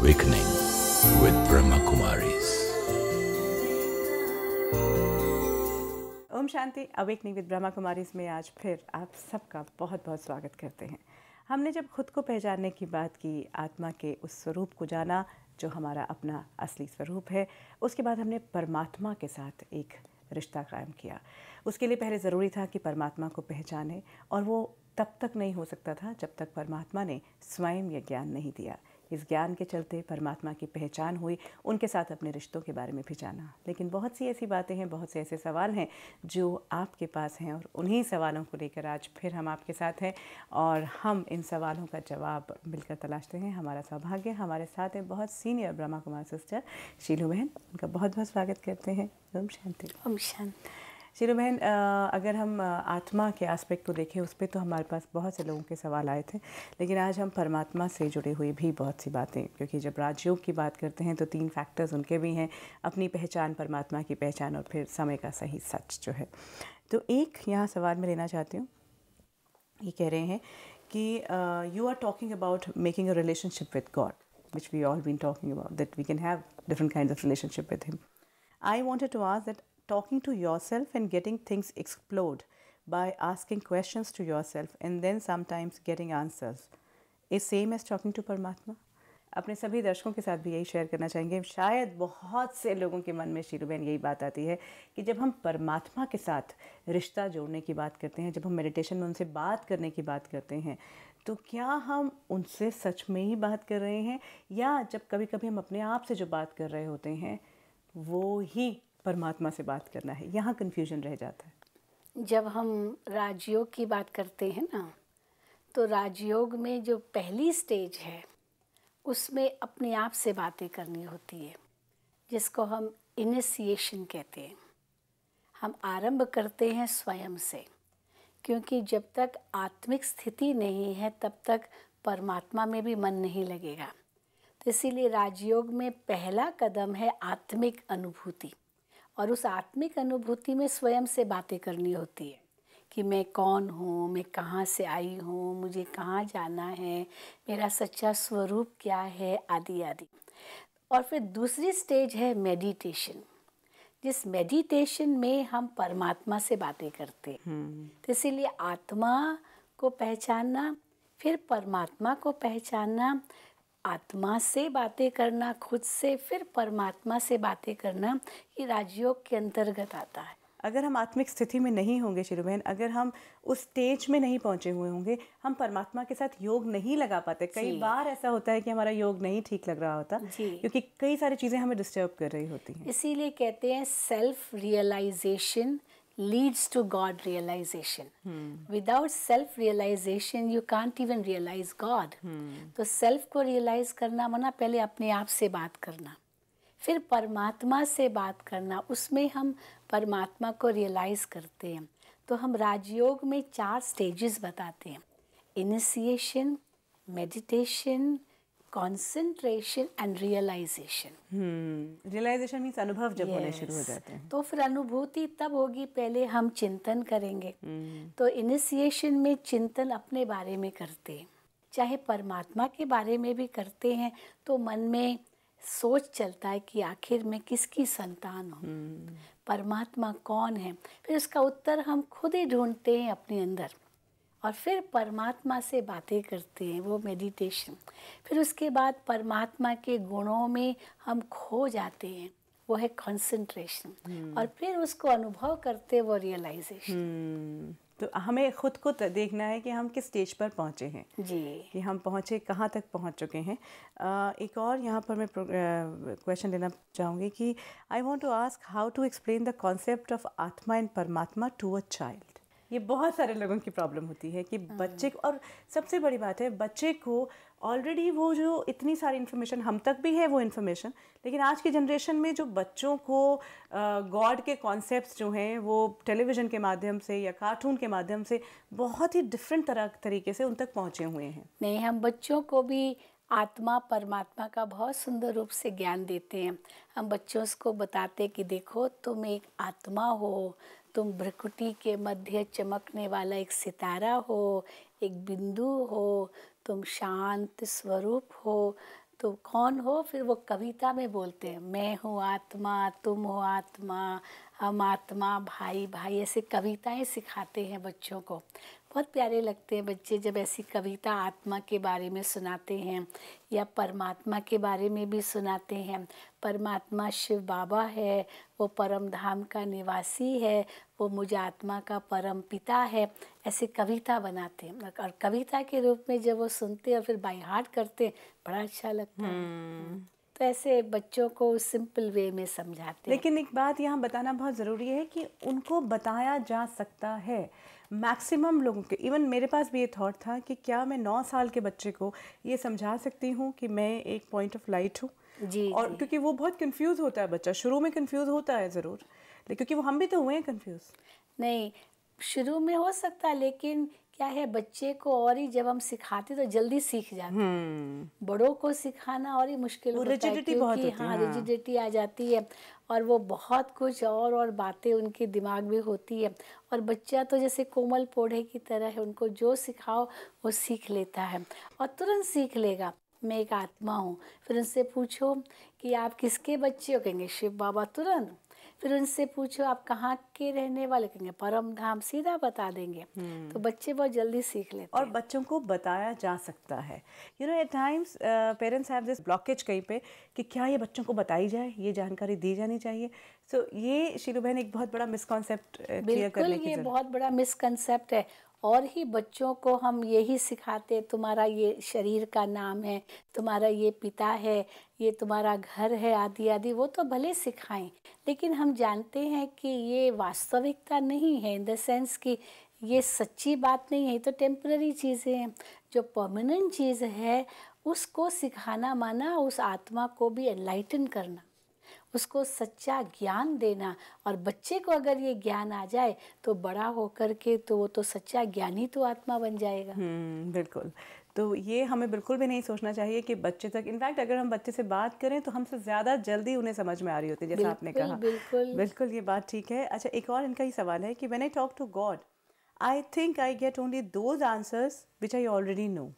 awakening with Brahma Kumaris. ओम शांति awakening with Brahma Kumaris में आज फिर आप सबका बहुत बहुत स्वागत करते हैं हमने जब खुद को पहचानने की बात की आत्मा के उस स्वरूप को जाना जो हमारा अपना असली स्वरूप है उसके बाद हमने परमात्मा के साथ एक रिश्ता कायम किया उसके लिए पहले ज़रूरी था कि परमात्मा को पहचाने और वो तब तक नहीं हो सकता था जब तक परमात्मा ने स्वयं यह ज्ञान नहीं दिया इस ज्ञान के चलते परमात्मा की पहचान हुई उनके साथ अपने रिश्तों के बारे में भी जाना लेकिन बहुत सी ऐसी बातें हैं बहुत से ऐसे सवाल हैं जो आपके पास हैं और उन्हीं सवालों को लेकर आज फिर हम आपके साथ हैं और हम इन सवालों का जवाब मिलकर तलाशते हैं हमारा सौभाग्य हमारे साथ हैं बहुत सीनियर ब्रह्मा कुमार सिस्टर शीलू बहन उनका बहुत बहुत स्वागत करते हैं ओम शांति ओम शांति शीरो बहन अगर हम आत्मा के एस्पेक्ट को देखें उस पर तो हमारे पास बहुत से लोगों के सवाल आए थे लेकिन आज हम परमात्मा से जुड़े हुए भी बहुत सी बातें क्योंकि जब राजयोग की बात करते हैं तो तीन फैक्टर्स उनके भी हैं अपनी पहचान परमात्मा की पहचान और फिर समय का सही सच जो है तो एक यहाँ सवाल मैं लेना चाहती हूँ ये कह रहे हैं कि you are talking about making a relationship with God which we all been talking about that we can have different kind of relationship with him I wanted to ask that talking to yourself and getting things explored by asking questions to yourself and then sometimes getting answers is same as talking to परमात्मा अपने सभी दर्शकों के साथ भी यही share करना चाहेंगे शायद बहुत से लोगों के मन में शीरू यही बात आती है कि जब हम परमात्मा के साथ रिश्ता जोड़ने की बात करते हैं जब हम मेडिटेशन में उनसे बात करने की बात करते हैं तो क्या हम उनसे सच में ही बात कर रहे हैं या जब कभी कभी हम अपने आप से जो बात कर रहे होते हैं वो ही परमात्मा से बात करना है यहाँ कन्फ्यूजन रह जाता है जब हम राजयोग की बात करते हैं ना तो राजयोग में जो पहली स्टेज है उसमें अपने आप से बातें करनी होती है जिसको हम इनिशिएशन कहते हैं हम आरंभ करते हैं स्वयं से क्योंकि जब तक आत्मिक स्थिति नहीं है तब तक परमात्मा में भी मन नहीं लगेगा तो इसीलिए राजयोग में पहला कदम है आत्मिक अनुभूति और उस आत्मिक अनुभूति में स्वयं से बातें करनी होती है कि मैं कौन हूँ मैं कहाँ से आई हूँ मुझे कहाँ जाना है मेरा सच्चा स्वरूप क्या है आदि आदि और फिर दूसरी स्टेज है मेडिटेशन जिस मेडिटेशन में हम परमात्मा से बातें करते हैं हम्म। तो इसीलिए आत्मा को पहचानना फिर परमात्मा को पहचानना आत्मा से बातें करना खुद से फिर परमात्मा से बातें करना ये राजयोग के अंतर्गत आता है अगर हम आत्मिक स्थिति में नहीं होंगे शिरु बहन अगर हम उस स्टेज में नहीं पहुंचे हुए होंगे हम परमात्मा के साथ योग नहीं लगा पाते कई बार ऐसा होता है कि हमारा योग नहीं ठीक लग रहा होता क्योंकि कई सारी चीज़ें हमें डिस्टर्ब कर रही होती हैं इसीलिए कहते हैं self realisation leads to God realization. Hmm. Without self realization, you can't even realize God. Hmm. तो self को realize करना मना पहले अपने आप से बात करना फिर परमात्मा से बात करना उसमें हम परमात्मा को रियलाइज़ करते हैं तो हम राजयोग में चार स्टेजेस बताते हैं initiation meditation concentration and realisation realisation means अनुभव जब yes. होने शुरू हो जाते हैं तो फिर अनुभूति तब होगी पहले हम चिंतन करेंगे hmm. तो इनिशिएशन में चिंतन अपने बारे में करते हैं चाहे परमात्मा के बारे में भी करते हैं तो मन में सोच चलता है कि आखिर मैं किसकी संतान हूँ hmm. परमात्मा कौन है फिर उसका उत्तर हम खुद ही ढूंढते हैं अपने अंदर और फिर परमात्मा से बातें करते हैं वो मेडिटेशन फिर उसके बाद परमात्मा के गुणों में हम खो जाते हैं वो है कंसंट्रेशन हम्म। hmm. और फिर उसको अनुभव करते हैं वो रियलाइजेशन hmm. हम्म। तो हमें खुद को देखना है कि हम किस स्टेज पर पहुँचे हैं जी कि हम पहुँचे कहाँ तक पहुँच चुके हैं एक और यहाँ पर मैं क्वेश्चन लेना चाहूँगी कि I want to ask how to explain the concept of atma and paramatma to a child ये बहुत सारे लोगों की प्रॉब्लम होती है कि हाँ। बच्चे और सबसे बड़ी बात है बच्चे को ऑलरेडी वो जो इतनी सारी इन्फॉर्मेशन हम तक भी है वो इन्फॉर्मेशन लेकिन आज की जनरेशन में जो बच्चों को गॉड के कॉन्सेप्ट जो हैं वो टेलीविज़न के माध्यम से या कार्टून के माध्यम से बहुत ही डिफरेंट तरह तरीके से उन तक पहुँचे हुए हैं नहीं हम बच्चों को भी आत्मा परमात्मा का बहुत सुंदर रूप से ज्ञान देते हैं हम बच्चों को बताते कि देखो तुम एक आत्मा हो तुम भ्रकुटी के मध्य चमकने वाला एक सितारा हो एक बिंदु हो तुम शांत स्वरूप हो तो कौन हो फिर वो कविता में बोलते हैं मैं हूँ आत्मा तुम हो आत्मा हम आत्मा भाई भाई ऐसे कविताएं सिखाते हैं बच्चों को बहुत प्यारे लगते हैं बच्चे जब ऐसी कविता आत्मा के बारे में सुनाते हैं या परमात्मा के बारे में भी सुनाते हैं परमात्मा शिव बाबा है वो परम धाम का निवासी है वो मुझे आत्मा का परम पिता है ऐसे कविता बनाते हैं और कविता के रूप में जब वो सुनते हैं और फिर बाई हार्ट करते बड़ा अच्छा लगता है हम्म। तो ऐसे बच्चों को सिंपल वे में समझाते लेकिन एक बात यहाँ बताना बहुत ज़रूरी है कि उनको बताया जा सकता है मैक्सिमम लोगों के इवन मेरे पास भी ये थॉट था कि क्या मैं नौ साल के बच्चे को ये समझा सकती हूँ कि मैं एक पॉइंट ऑफ लाइट हूँ जी और जी. क्योंकि वो बहुत कंफ्यूज होता है बच्चा शुरू में कंफ्यूज होता है ज़रूर क्योंकि वो हम भी तो हुए हैं कन्फ्यूज नहीं शुरू में हो सकता है लेकिन क्या है बच्चे को और ही जब हम सिखाते तो जल्दी सीख जाते हैं हम्म। बड़ों को सिखाना और ही मुश्किल होता है क्योंकि हाँ रिजिडिटी हाँ। आ जाती है और वो बहुत कुछ और और बातें उनके दिमाग में होती है और बच्चा तो जैसे कोमल पौधे की तरह है उनको जो सिखाओ वो सीख लेता है और तुरंत सीख लेगा मैं एक आत्मा हूँ फिर उनसे पूछो कि आप किसके बच्चे हो कहेंगे शिव बाबा तुरंत फिर उनसे पूछो आप कहाँ के रहने वाले कहेंगे परम धाम सीधा बता देंगे तो हम्म। बच्चे बहुत जल्दी सीख लेते और बच्चों को बताया जा सकता है you know at times parents have this blockage कहीं पे कि क्या ये बच्चों को बताई जाए ये जानकारी दी जानी चाहिए सो so, ये शिलू बहन एक बहुत बड़ा मिसकॉन्सेप्ट uh, बिल्कुल ये बहुत बड़ा मिसकनसेप्ट है और ही बच्चों को हम यही सिखाते तुम्हारा ये शरीर का नाम है तुम्हारा ये पिता है ये तुम्हारा घर है आदि आदि वो तो भले सिखाएं लेकिन हम जानते हैं कि ये वास्तविकता नहीं है इन द सेंस कि ये सच्ची बात नहीं है तो टेम्प्ररी चीज़ें हैं जो परमानेंट चीज़ है उसको सिखाना माना उस आत्मा को भी एनलाइटन करना उसको सच्चा ज्ञान देना और बच्चे को अगर ये ज्ञान आ जाए तो बड़ा होकर के तो वो तो सच्चा ज्ञानी तो आत्मा बन जाएगा हम्म, बिल्कुल तो ये हमें बिल्कुल भी नहीं सोचना चाहिए कि बच्चे तक इनफैक्ट अगर हम बच्चे से बात करें तो हमसे ज़्यादा जल्दी उन्हें समझ में आ रही होती है जैसा आपने कहा बिल्कुल बिल्कुल ये बात ठीक है अच्छा एक और इनका ही सवाल है कि when I talk to God I think I get only those answers which I already know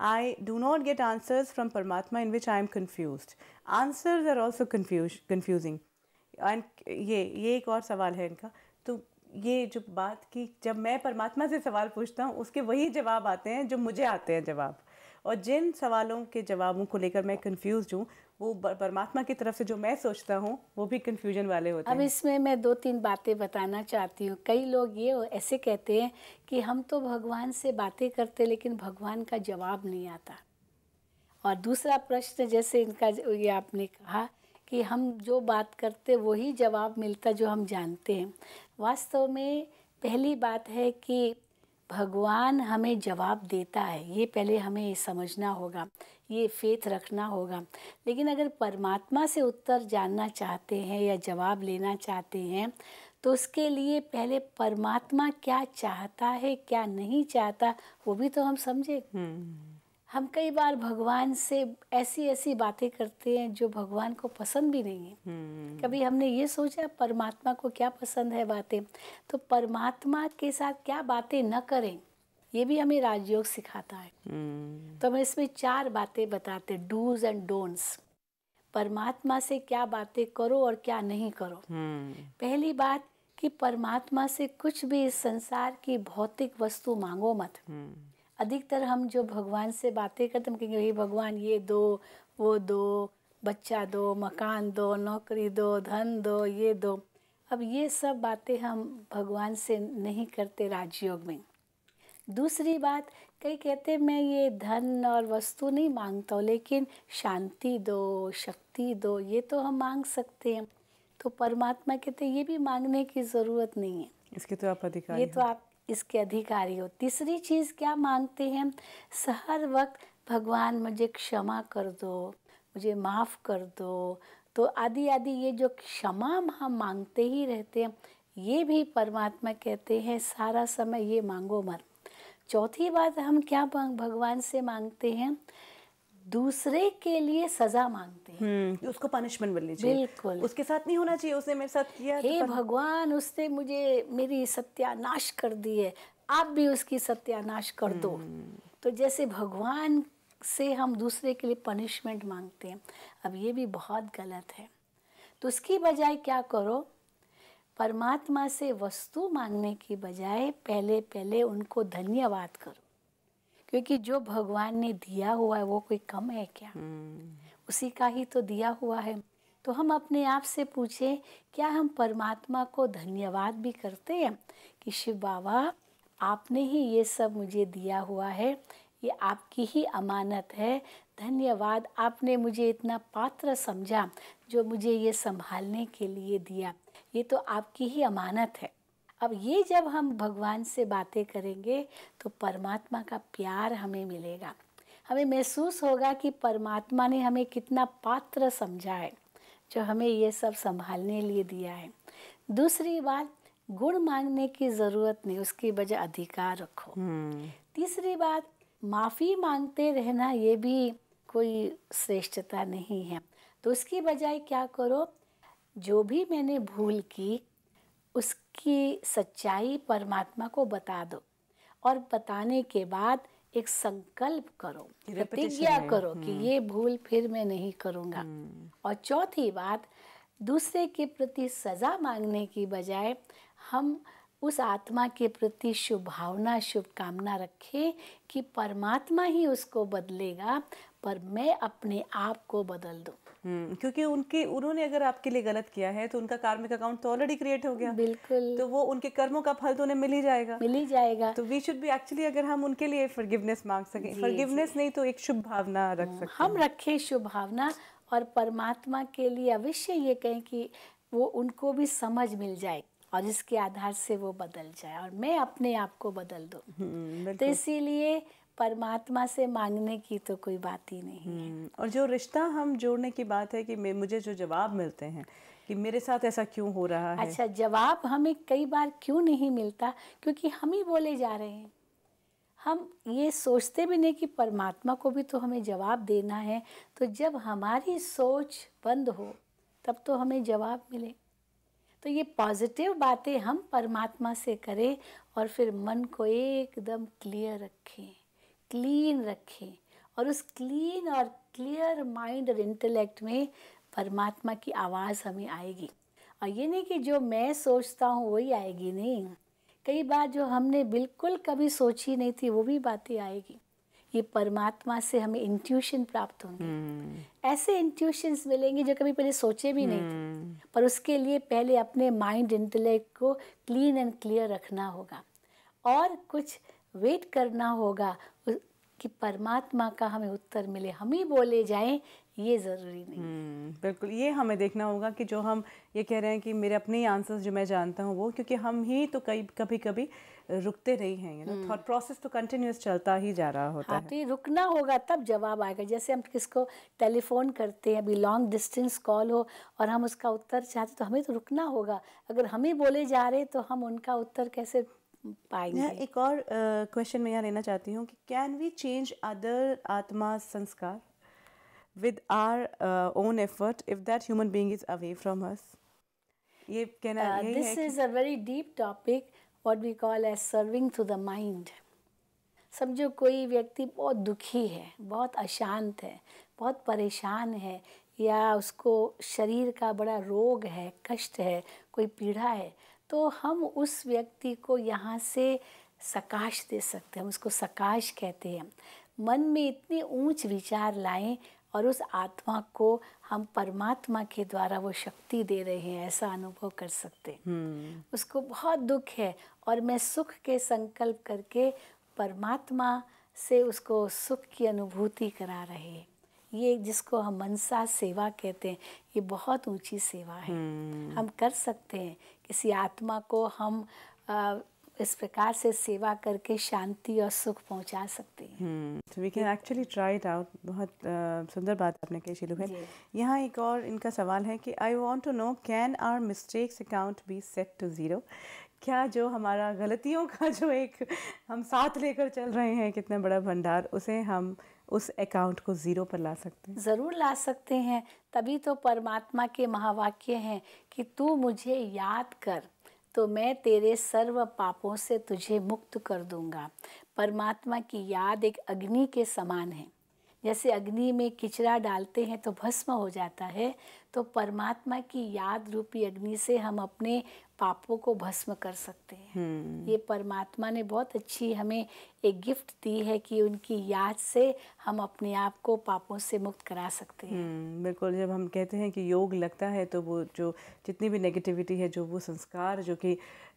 I do not get answers from Paramatma in which I am confused. Answers are also confuse, confusing. And ये ये एक और सवाल है इनका तो ये जो बात की जब मैं परमात्मा से सवाल पूछता हूँ उसके वही जवाब आते हैं जो मुझे आते हैं जवाब और जिन सवालों के जवाबों को लेकर मैं कन्फ्यूज हूँ वो परमात्मा की तरफ से जो मैं सोचता हूँ वो भी कन्फ्यूजन वाले होते अब हैं अब इसमें मैं दो तीन बातें बताना चाहती हूँ कई लोग ये ऐसे कहते हैं कि हम तो भगवान से बातें करते लेकिन भगवान का जवाब नहीं आता और दूसरा प्रश्न जैसे इनका ये आपने कहा कि हम जो बात करते वही जवाब मिलता जो हम जानते हैं वास्तव में पहली बात है कि भगवान हमें जवाब देता है ये पहले हमें समझना होगा ये फेथ रखना होगा लेकिन अगर परमात्मा से उत्तर जानना चाहते हैं या जवाब लेना चाहते हैं तो उसके लिए पहले परमात्मा क्या चाहता है क्या नहीं चाहता वो भी तो हम समझे हम्म। हम कई बार भगवान से ऐसी ऐसी बातें करते हैं जो भगवान को पसंद भी नहीं है hmm. कभी हमने ये सोचा परमात्मा को क्या पसंद है बातें तो परमात्मा के साथ क्या बातें न करें ये भी हमें राजयोग सिखाता है hmm. तो हम इसमें चार बातें बताते डूज एंड डोंट्स परमात्मा से क्या बातें करो और क्या नहीं करो hmm. पहली बात कि परमात्मा से कुछ भी इस संसार की भौतिक वस्तु मांगो मत hmm. अधिकतर हम जो भगवान से बातें करते हम कहेंगे हे भगवान ये दो वो दो बच्चा दो मकान दो नौकरी दो धन दो ये दो अब ये सब बातें हम भगवान से नहीं करते राजयोग में दूसरी बात कई कहते मैं ये धन और वस्तु नहीं मांगता हूँ लेकिन शांति दो शक्ति दो ये तो हम मांग सकते हैं तो परमात्मा कहते ये भी मांगने की ज़रूरत नहीं है इसके तो आप अधिकार ये तो आप इसके अधिकारी हो तीसरी चीज़ क्या मांगते हैं हर वक्त भगवान मुझे क्षमा कर दो मुझे माफ़ कर दो तो आदि आदि ये जो क्षमा हम मांगते ही रहते हैं ये भी परमात्मा कहते हैं सारा समय ये मांगो मत चौथी बात हम क्या भगवान से मांगते हैं दूसरे के लिए सजा मांगते हैं हम्म। उसको पनिशमेंट मिलनी चाहिए बिल्कुल उसके साथ नहीं होना चाहिए उसने मेरे साथ किया तो हे तो भगवान उसने मुझे मेरी सत्यानाश कर दी है आप भी उसकी सत्यानाश कर दो हम्म। तो जैसे भगवान से हम दूसरे के लिए पनिशमेंट मांगते हैं अब ये भी बहुत गलत है तो उसकी बजाय क्या करो परमात्मा से वस्तु मांगने की बजाय पहले पहले उनको धन्यवाद करो क्योंकि जो भगवान ने दिया हुआ है वो कोई कम है क्या hmm. उसी का ही तो दिया हुआ है तो हम अपने आप से पूछें क्या हम परमात्मा को धन्यवाद भी करते हैं कि शिव बाबा आपने ही ये सब मुझे दिया हुआ है ये आपकी ही अमानत है धन्यवाद आपने मुझे इतना पात्र समझा जो मुझे ये संभालने के लिए दिया ये तो आपकी ही अमानत है अब ये जब हम भगवान से बातें करेंगे तो परमात्मा का प्यार हमें मिलेगा हमें महसूस होगा कि परमात्मा ने हमें कितना पात्र समझा है जो हमें ये सब संभालने लिए दिया है दूसरी बात गुण मांगने की ज़रूरत नहीं उसकी बजाय अधिकार रखो हम्म। तीसरी बात माफ़ी मांगते रहना ये भी कोई श्रेष्ठता नहीं है तो उसकी बजाय क्या करो जो भी मैंने भूल की उसकी सच्चाई परमात्मा को बता दो और बताने के बाद एक संकल्प करो प्रतिज्ञा करो कि हम्म। ये भूल फिर मैं नहीं करूँगा हम्म। और चौथी बात दूसरे के प्रति सजा मांगने की बजाय हम उस आत्मा के प्रति शुभ भावना शुभकामना रखें कि परमात्मा ही उसको बदलेगा पर मैं अपने आप को बदल दूँ हम्म, क्योंकि उनके उन्होंने अगर आपके लिए गलत किया है तो उनका कार्मिक अकाउंट तो ऑलरेडी क्रिएट हो गया बिल्कुल तो वो उनके कर्मों का फल तो उन्हें मिल ही जाएगा मिल ही जाएगा तो वी शुड भी एक्चुअली अगर हम उनके लिए फॉरगिवनेस मांग सकें फॉरगिवनेस नहीं तो एक शुभ भावना रख हाँ, सकते हम रखें शुभ भावना और परमात्मा के लिए अवश्य ये कहें कि वो उनको भी समझ मिल जाए और इसके आधार से वो बदल जाए और मैं अपने आप को बदल दूँ हम्म, तो इसीलिए परमात्मा से मांगने की तो कोई बात ही नहीं है हम्म, और जो रिश्ता हम जोड़ने की बात है कि मुझे जो जवाब मिलते हैं कि मेरे साथ ऐसा क्यों हो रहा है अच्छा जवाब हमें कई बार क्यों नहीं मिलता क्योंकि हम ही बोले जा रहे हैं हम ये सोचते भी नहीं कि परमात्मा को भी तो हमें जवाब देना है तो जब हमारी सोच बंद हो तब तो हमें जवाब मिले तो ये पॉजिटिव बातें हम परमात्मा से करें और फिर मन को एकदम क्लियर रखें क्लीन रखें और उस क्लीन और क्लियर माइंड और इंटेलेक्ट में परमात्मा की आवाज़ हमें आएगी और ये नहीं कि जो मैं सोचता हूँ वही आएगी नहीं कई बार जो हमने बिल्कुल कभी सोची नहीं थी वो भी बातें आएगी ये परमात्मा से हमें इंट्यूशन प्राप्त होंगे hmm. हम्म। ऐसे इंट्यूशंस मिलेंगे जो कभी पहले सोचे भी नहीं hmm. थे हम्म। पर उसके लिए पहले अपने माइंड इंटेलेक्ट को क्लीन एंड क्लियर रखना होगा और कुछ वेट करना होगा कि परमात्मा का हमें उत्तर मिले हम ही बोले जाएं ये ज़रूरी नहीं हम्म, बिल्कुल ये हमें देखना होगा कि जो हम ये कह रहे हैं कि मेरे अपने ही आंसर्स जो मैं जानता हूँ वो क्योंकि हम ही तो कई कभी कभी रुकते नहीं हैं यू थॉट प्रोसेस तो कंटिन्यूस चलता ही जा रहा होता हाँ, है तो ये रुकना होगा तब जवाब आएगा जैसे हम किसको टेलीफोन करते हैं अभी लॉन्ग डिस्टेंस कॉल हो और हम उसका उत्तर चाहते तो हमें तो रुकना होगा अगर हम ही बोले जा रहे तो हम उनका उत्तर कैसे पाएंगे मैं एक और क्वेश्चन मैं यहाँ लेना चाहती हूँ कि can we change other atma sanskar with our own effort if that human being is away from us ये कहना this is a very deep topic what we call as serving to the mind समझो कोई व्यक्ति बहुत दुखी है बहुत अशांत है बहुत परेशान है या उसको शरीर का बड़ा रोग है कष्ट है कोई पीड़ा है तो हम उस व्यक्ति को यहाँ से सकाश दे सकते हैं उसको सकाश कहते हैं मन में इतने ऊंच विचार लाएं और उस आत्मा को हम परमात्मा के द्वारा वो शक्ति दे रहे हैं ऐसा अनुभव कर सकते हैं hmm. उसको बहुत दुख है और मैं सुख के संकल्प करके परमात्मा से उसको सुख की अनुभूति करा रहे हैं ये जिसको हम मनसा सेवा कहते हैं ये बहुत ऊंची सेवा है hmm. हम कर सकते हैं इसी आत्मा को हम uh, इस प्रकार से सेवा करके शांति और सुख पहुंचा सकते हैं so we can actually try it out बहुत सुंदर बात आपने कही शिलू भाई यहाँ एक और इनका सवाल है कि I want to know can our mistakes account be set to zero क्या जो हमारा गलतियों का जो एक हम साथ लेकर चल रहे हैं कितना बड़ा भंडार उसे हम उस अकाउंट को ज़ीरो पर ला सकते हैं ज़रूर ला सकते हैं तभी तो परमात्मा के महावाक्य हैं कि तू मुझे याद कर तो मैं तेरे सर्व पापों से तुझे मुक्त कर दूंगा परमात्मा की याद एक अग्नि के समान है जैसे अग्नि में किचरा डालते हैं तो भस्म हो जाता है तो परमात्मा की याद रूपी अग्नि से हम अपने पापों को भस्म कर सकते हैं हम्म। ये परमात्मा ने बहुत अच्छी हमें एक गिफ्ट दी है कि उनकी याद से हम अपने आप को पापों से मुक्त करा सकते हैं हम्म, बिल्कुल जब हम कहते हैं कि योग लगता है तो वो जो जितनी भी नेगेटिविटी है जो वो संस्कार जो कि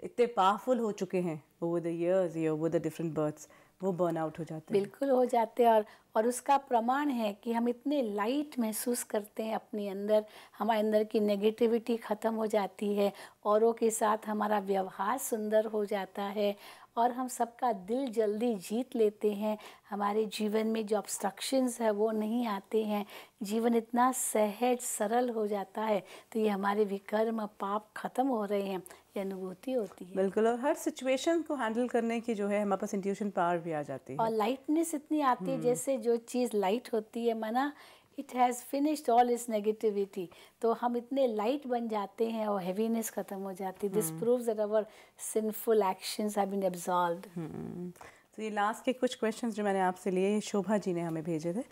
इतने पावरफुल हो चुके हैं over the years over the different births वो बर्नआउट हो जाते हैं बिल्कुल हो जाते हैं और और उसका प्रमाण है कि हम इतने लाइट महसूस करते हैं अपने अंदर हमारे अंदर की नेगेटिविटी ख़त्म हो जाती है औरों के साथ हमारा व्यवहार सुंदर हो जाता है और हम सबका दिल जल्दी जीत लेते हैं हमारे जीवन में जो ऑब्स्ट्रक्शंस है वो नहीं आते हैं जीवन इतना सहज सरल हो जाता है तो ये हमारे विकर्म पाप खत्म हो रहे हैं ये अनुभूति होती है बिल्कुल और हर सिचुएशन को हैंडल करने की जो है हमारे पास इंट्यूशन पावर भी आ जाती है और लाइटनेस इतनी आती है हम्म। जैसे जो चीज़ लाइट होती है मना it has finished all is negativity तो हम इतने लाइट बन जाते हैं और हैवीनेस ख़त्म हो जाती है this prove that our sinful action तो ये लास्ट के कुछ क्वेश्चन जो मैंने आपसे लिए शोभा जी ने हमें भेजे थे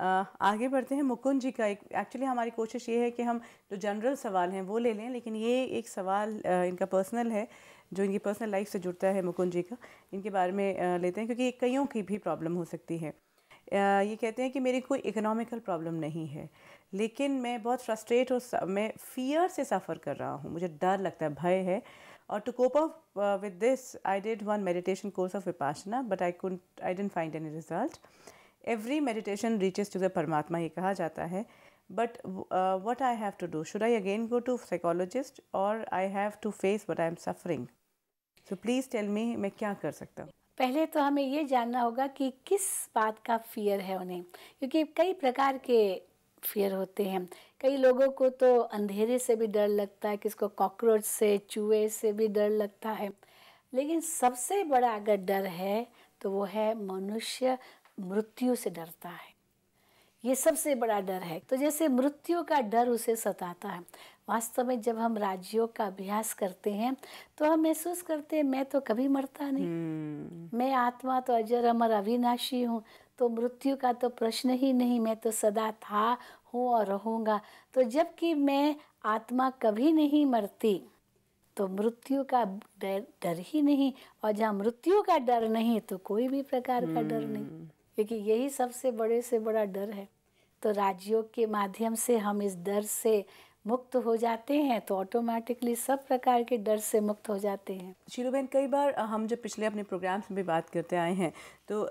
Uh, आगे बढ़ते हैं मुकुंद जी का एक एक्चुअली हमारी कोशिश ये है कि हम जो जनरल सवाल हैं वो ले लें लेकिन ये एक सवाल uh, इनका पर्सनल है जो इनकी पर्सनल लाइफ से जुड़ता है मुकुंद जी का इनके बारे में uh, लेते हैं क्योंकि कईयों की भी प्रॉब्लम हो सकती है ये कहते हैं कि मेरी कोई इकोनॉमिकल प्रॉब्लम नहीं है लेकिन मैं बहुत फ्रस्ट्रेट हो मैं फियर से सफ़र कर रहा हूँ मुझे डर लगता है भय है और to cope up with this I did one meditation course of Vipassana but I couldn't I didn't find any result every meditation reaches to the paramatma ये कहा जाता है but what I have to do should I again go to psychologist और I have to face what I am suffering so please tell me मैं क्या कर सकता हूँ पहले तो हमें ये जानना होगा कि किस बात का फियर है उन्हें क्योंकि कई प्रकार के फियर होते हैं कई लोगों को तो अंधेरे से भी डर लगता है किसको कॉकरोच से चूहे से भी डर लगता है लेकिन सबसे बड़ा अगर डर है तो वो है मनुष्य मृत्यु से डरता है ये सबसे बड़ा डर है तो जैसे मृत्यु का डर उसे सताता है वास्तव में जब हम राज्यों का अभ्यास करते हैं तो हम महसूस करते हैं मैं तो कभी मरता नहीं hmm. मैं आत्मा तो अजर अमर अविनाशी हूँ तो मृत्यु का तो प्रश्न ही नहीं मैं तो सदा था हूँ और रहूँगा तो जबकि मैं आत्मा कभी नहीं मरती तो मृत्यु का डर डर ही नहीं और जहाँ मृत्यु का डर नहीं तो कोई भी प्रकार का डर नहीं हम्म। क्योंकि यही सबसे बड़े से बड़ा डर है तो राजयोग के माध्यम से हम इस डर से मुक्त हो जाते हैं तो ऑटोमेटिकली सब प्रकार के डर से मुक्त हो जाते हैं शीरू बहन कई बार हम जब पिछले अपने प्रोग्राम्स में भी बात करते आए हैं तो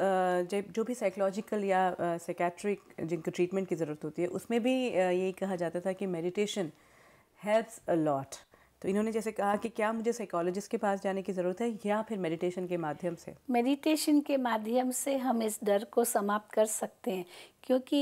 जब जो भी साइकोलॉजिकल या साइकेट्रिक जिनको ट्रीटमेंट की ज़रूरत होती है उसमें भी यही कहा जाता था कि मेडिटेशन हेल्प्स अ लॉट तो इन्होंने जैसे कहा कि क्या मुझे साइकोलॉजिस्ट के पास जाने की ज़रूरत है या फिर मेडिटेशन के माध्यम से मेडिटेशन के माध्यम से हम इस डर को समाप्त कर सकते हैं क्योंकि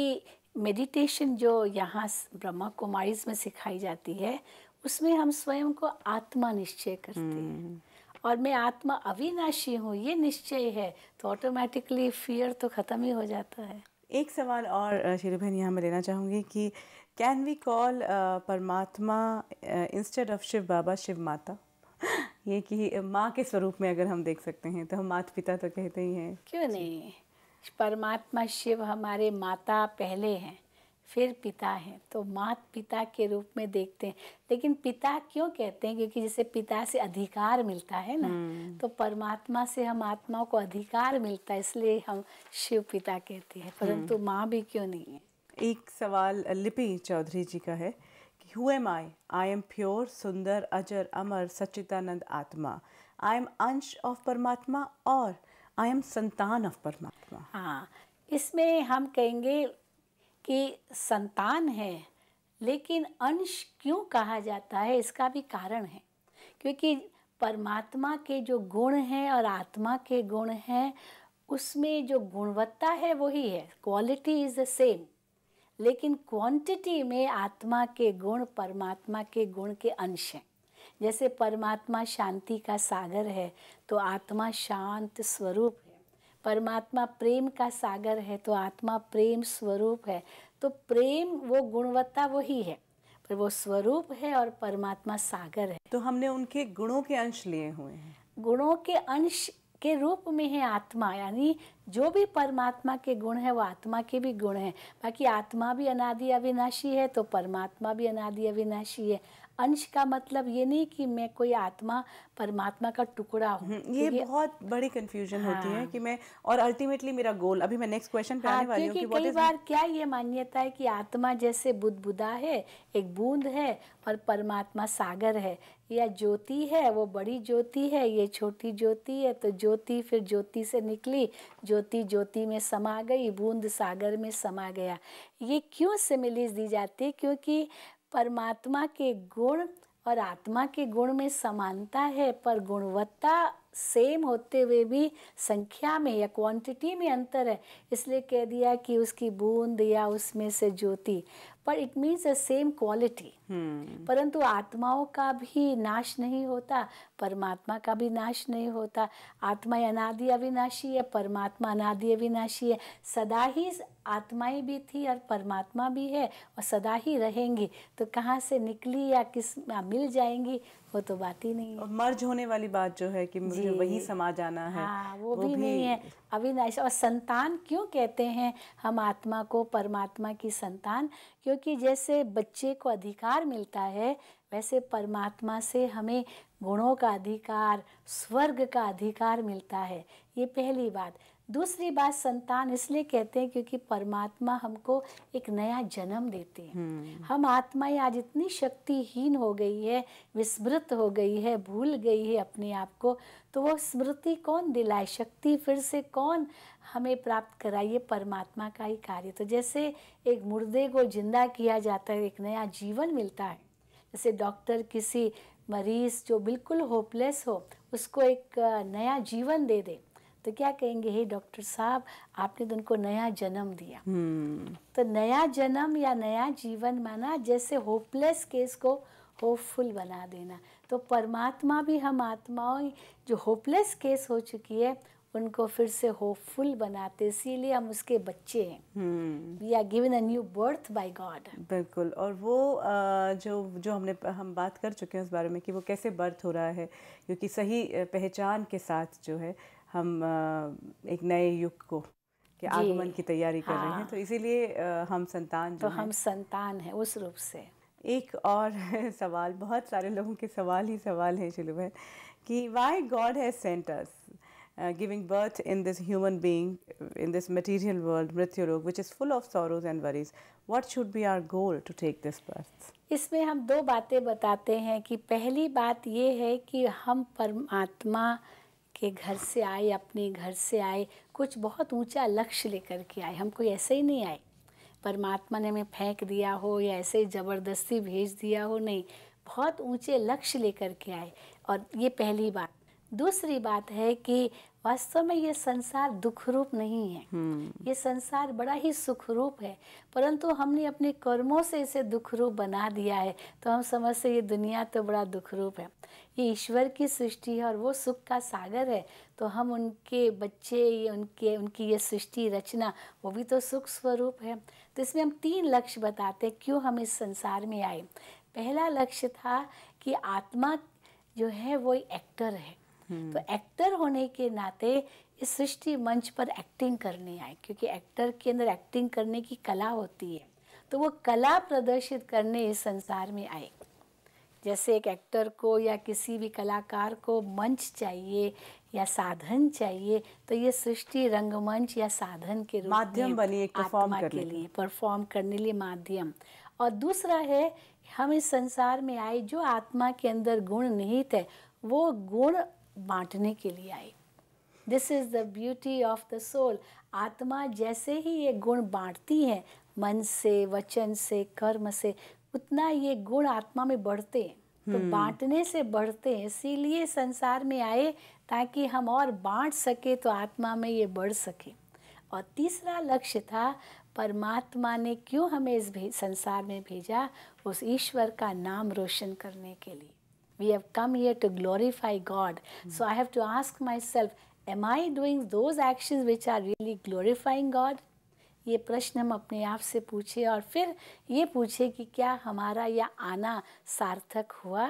मेडिटेशन जो यहाँ ब्रह्मा कुमारीज में सिखाई जाती है उसमें हम स्वयं को आत्मा निश्चय करते हैं हम्म। और मैं आत्मा अविनाशी हूँ ये निश्चय है तो ऑटोमेटिकली फियर तो ख़त्म ही हो जाता है एक सवाल और शेरू बहन यहाँ मैं लेना चाहूँगी कि can we call paramatma instead of Shiv Baba Shiv Mata ये कि uh, माँ के स्वरूप में अगर हम देख सकते हैं तो हम माता पिता तो कहते ही हैं क्यों नहीं परमात्मा शिव हमारे माता पहले हैं फिर पिता हैं तो मात पिता के रूप में देखते हैं लेकिन पिता क्यों कहते हैं क्योंकि जैसे पिता से अधिकार मिलता है ना हम्म। तो परमात्मा से हम आत्माओं को अधिकार मिलता है इसलिए हम शिव पिता कहते हैं हम्म। परंतु माँ भी क्यों नहीं है एक सवाल लिपि चौधरी जी का है कि who am I I am pure सुंदर अजर अमर सच्चिदानंद आत्मा आई एम अंश ऑफ परमात्मा और आई एम संतान ऑफ परमात्मा हाँ इसमें हम कहेंगे कि संतान है लेकिन अंश क्यों कहा जाता है इसका भी कारण है क्योंकि परमात्मा के जो गुण हैं और आत्मा के गुण हैं उसमें जो गुणवत्ता है वही है क्वालिटी इज़ द सेम लेकिन क्वांटिटी में आत्मा के गुण परमात्मा के गुण के अंश हैं जैसे परमात्मा शांति का सागर है तो आत्मा शांत स्वरूप है परमात्मा प्रेम का सागर है तो आत्मा प्रेम स्वरूप है तो प्रेम वो गुणवत्ता वही है पर वो स्वरूप है और परमात्मा सागर है तो हमने उनके गुणों के अंश लिए हुए हैं गुणों के अंश के रूप में है आत्मा यानी जो भी परमात्मा के गुण है वो आत्मा के भी गुण है बाकी आत्मा भी अनादि अविनाशी है तो परमात्मा भी अनादि अविनाशी है अंश का मतलब ये नहीं कि मैं कोई आत्मा परमात्मा का टुकड़ा हूँ हम्म, ये, ये बहुत बड़ी कंफ्यूजन हाँ, होती है हाँ। कि मैं और अल्टीमेटली मेरा गोल अभी मैं नेक्स्ट क्वेश्चन पे हाँ, आने वाली हूँ कि कई बार क्या ये मान्यता है कि आत्मा जैसे बुद्ध बुदा है एक बूंद है और परमात्मा सागर है या ज्योति है वो बड़ी ज्योति है ये छोटी ज्योति है तो ज्योति फिर ज्योति से निकली ज्योति ज्योति में समा गई बूंद सागर में समा गया ये क्यों सिमिलीज दी जाती है क्योंकि परमात्मा के गुण और आत्मा के गुण में समानता है पर गुणवत्ता सेम होते हुए भी संख्या में या क्वांटिटी में अंतर है इसलिए कह दिया कि उसकी बूंद या उसमें से ज्योति पर it means a same quality परंतु आत्माओं का भी नाश नहीं होता परमात्मा का भी नाश नहीं होता आत्मा अनादि अविनाशी है परमात्मा अनादि अविनाशी है सदा ही आत्माएं भी थी और परमात्मा भी है और सदा ही रहेंगी तो कहाँ से निकली या किस मिल जाएंगी वो तो बात ही नहीं है मर्ज होने वाली बात जो है कि मुझे वही समा जाना है हाँ, वो, वो भी, भी नहीं है अविनाश और संतान क्यों कहते हैं हम आत्मा को परमात्मा की संतान क्योंकि जैसे बच्चे को अधिकार मिलता है वैसे परमात्मा से हमें गुणों का अधिकार स्वर्ग का अधिकार मिलता है ये पहली बात दूसरी बात संतान इसलिए कहते हैं क्योंकि परमात्मा हमको एक नया जन्म देते हैं हम्म। हम आत्माएं आज इतनी शक्तिहीन हो गई है विस्मृत हो गई है भूल गई है अपने आप को तो वो स्मृति कौन दिलाए शक्ति फिर से कौन हमें प्राप्त कराइए परमात्मा का ही कार्य तो जैसे एक मुर्दे को जिंदा किया जाता है एक नया जीवन मिलता है जैसे डॉक्टर किसी मरीज़ जो बिल्कुल होपलेस हो उसको एक नया जीवन दे दे तो क्या कहेंगे हे डॉक्टर साहब आपने तो उनको नया जन्म दिया hmm. तो नया जन्म या नया जीवन माना जैसे होपलेस केस को होपफुल बना देना तो परमात्मा भी हम आत्माओं जो होपलेस केस हो चुकी है उनको फिर से होपफुल बनाते इसीलिए हम उसके बच्चे हैं we are given a new birth by God बिल्कुल और वो जो जो हमने हम बात कर चुके हैं उस बारे में कि वो कैसे बर्थ हो रहा है क्योंकि सही पहचान के साथ जो है हम एक नए युग को के आगमन की तैयारी हाँ, कर रहे हैं हाँ। तो इसीलिए हम संतान जो तो हम संतान है उस रूप से एक और सवाल बहुत सारे लोगों के सवाल ही सवाल हैं शिलू भाई कि why God has sent us birth in this human being in this material world मृत्यु रोग which is full of sorrows and worries what should be our goal to take this birth इसमें हम दो बातें बताते हैं कि पहली बात ये है कि हम परमात्मा के घर से आए अपने घर से आए कुछ बहुत ऊंचा लक्ष्य लेकर के आए हम कोई ऐसे ही नहीं आए परमात्मा ने हमें फेंक दिया हो या ऐसे ही ज़बरदस्ती भेज दिया हो नहीं बहुत ऊंचे लक्ष्य लेकर के आए और ये पहली बात दूसरी बात है कि वास्तव में ये संसार दुख रूप नहीं है हम्म। ये संसार बड़ा ही सुख रूप है परंतु हमने अपने कर्मों से इसे दुख रूप बना दिया है तो हम समझते ये दुनिया तो बड़ा दुख रूप है ये ईश्वर की सृष्टि है और वो सुख का सागर है तो हम उनके बच्चे ये उनके उनकी ये सृष्टि रचना वो भी तो सुख स्वरूप है तो इसमें हम तीन लक्ष्य बताते हैं क्यों हम इस संसार में आए पहला लक्ष्य था कि आत्मा जो है वो एक्टर है तो एक्टर होने के नाते इस सृष्टि मंच पर एक्टिंग करने आए क्योंकि एक्टर के अंदर एक्टिंग करने की कला होती है तो वो कला प्रदर्शित करने इस संसार में आए जैसे एक एक्टर को या किसी भी कलाकार को मंच चाहिए या साधन चाहिए तो ये सृष्टि रंगमंच या साधन के रूप माध्यम बनी एक परफॉर्म के लिए परफॉर्म करने लिए माध्यम और दूसरा है हम इस संसार में आए जो आत्मा के अंदर गुण निहित है वो गुण बांटने के लिए I this is the beauty of the soul आत्मा जैसे ही ये गुण बांटती है मन से वचन से कर्म से उतना ये गुण आत्मा में बढ़ते हैं तो hmm. बांटने से बढ़ते हैं इसीलिए संसार में आए ताकि हम और बांट सके तो आत्मा में ये बढ़ सके और तीसरा लक्ष्य था परमात्मा ने क्यों हमें इस संसार में भेजा उस ईश्वर का नाम रोशन करने के लिए We have come here to glorify God. Mm. So I have to ask myself, am I doing those actions which are really glorifying God? ये प्रश्न हम अपने आप से पूछे और फिर ये पूछे कि क्या हमारा यह आना सार्थक हुआ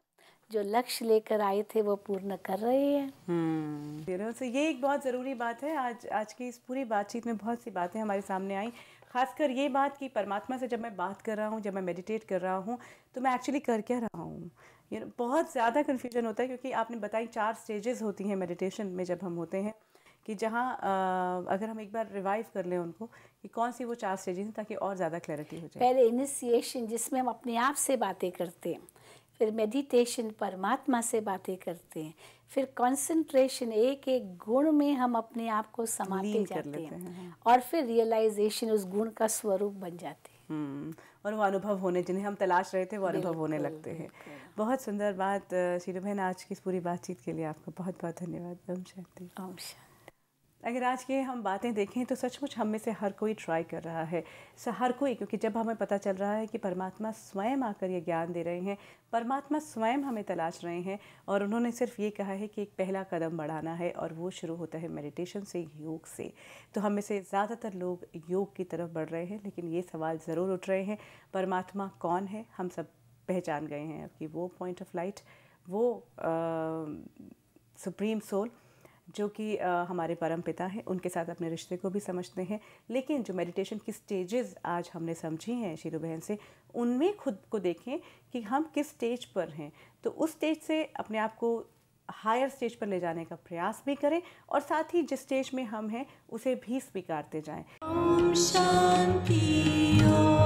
जो लक्ष्य लेकर आए थे वो पूर्ण कर रहे हैं hmm. so, ये एक बहुत ज़रूरी बात है आज आज की इस पूरी बातचीत में बहुत सी बातें हमारे सामने आई खासकर ये बात कि परमात्मा से जब मैं बात कर रहा हूँ जब मैं मेडिटेट कर रहा हूँ तो मैं एक्चुअली कर क्या रहा हूँ यू नो बहुत ज़्यादा कन्फ्यूजन होता है क्योंकि आपने बताई चार स्टेजेस होती हैं मेडिटेशन में जब हम होते हैं कि जहाँ अगर हम एक बार रिवाइव कर लें उनको कि कौन सी वो चार स्टेजेस हैं ताकि और ज़्यादा क्लैरिटी हो जाए पहले इनिशिएशन जिसमें हम अपने आप से बातें करते हैं फिर मेडिटेशन परमात्मा से बातें करते हैं फिर कंसंट्रेशन एक एक गुण में हम अपने आप को समाते जाते हैं।, हैं हाँ। और फिर रियलाइजेशन उस गुण का स्वरूप बन जाते हैं हम्म, और वो अनुभव होने जिन्हें हम तलाश रहे थे वो अनुभव होने लगते हैं बहुत सुंदर बात शीरू बहन आज की इस पूरी बातचीत के लिए आपका बहुत बहुत धन्यवाद ओम शांति ओम शांति अगर आज के हम बातें देखें तो सचमुच हम में से हर कोई ट्राई कर रहा है सो हर कोई क्योंकि जब हमें पता चल रहा है कि परमात्मा स्वयं आकर ये ज्ञान दे रहे हैं परमात्मा स्वयं हमें तलाश रहे हैं और उन्होंने सिर्फ ये कहा है कि एक पहला कदम बढ़ाना है और वो शुरू होता है मेडिटेशन से योग से तो हम में से ज़्यादातर लोग योग की तरफ बढ़ रहे हैं लेकिन ये सवाल ज़रूर उठ रहे हैं परमात्मा कौन है हम सब पहचान गए हैं कि वो पॉइंट ऑफ लाइट वो सुप्रीम सोल जो कि हमारे परम पिता हैं उनके साथ अपने रिश्ते को भी समझते हैं लेकिन जो मेडिटेशन की स्टेजेस आज हमने समझी हैं शीरू बहन से उनमें खुद को देखें कि हम किस स्टेज पर हैं तो उस स्टेज से अपने आप को हायर स्टेज पर ले जाने का प्रयास भी करें और साथ ही जिस स्टेज में हम हैं उसे भी स्वीकारते जाएँ शांति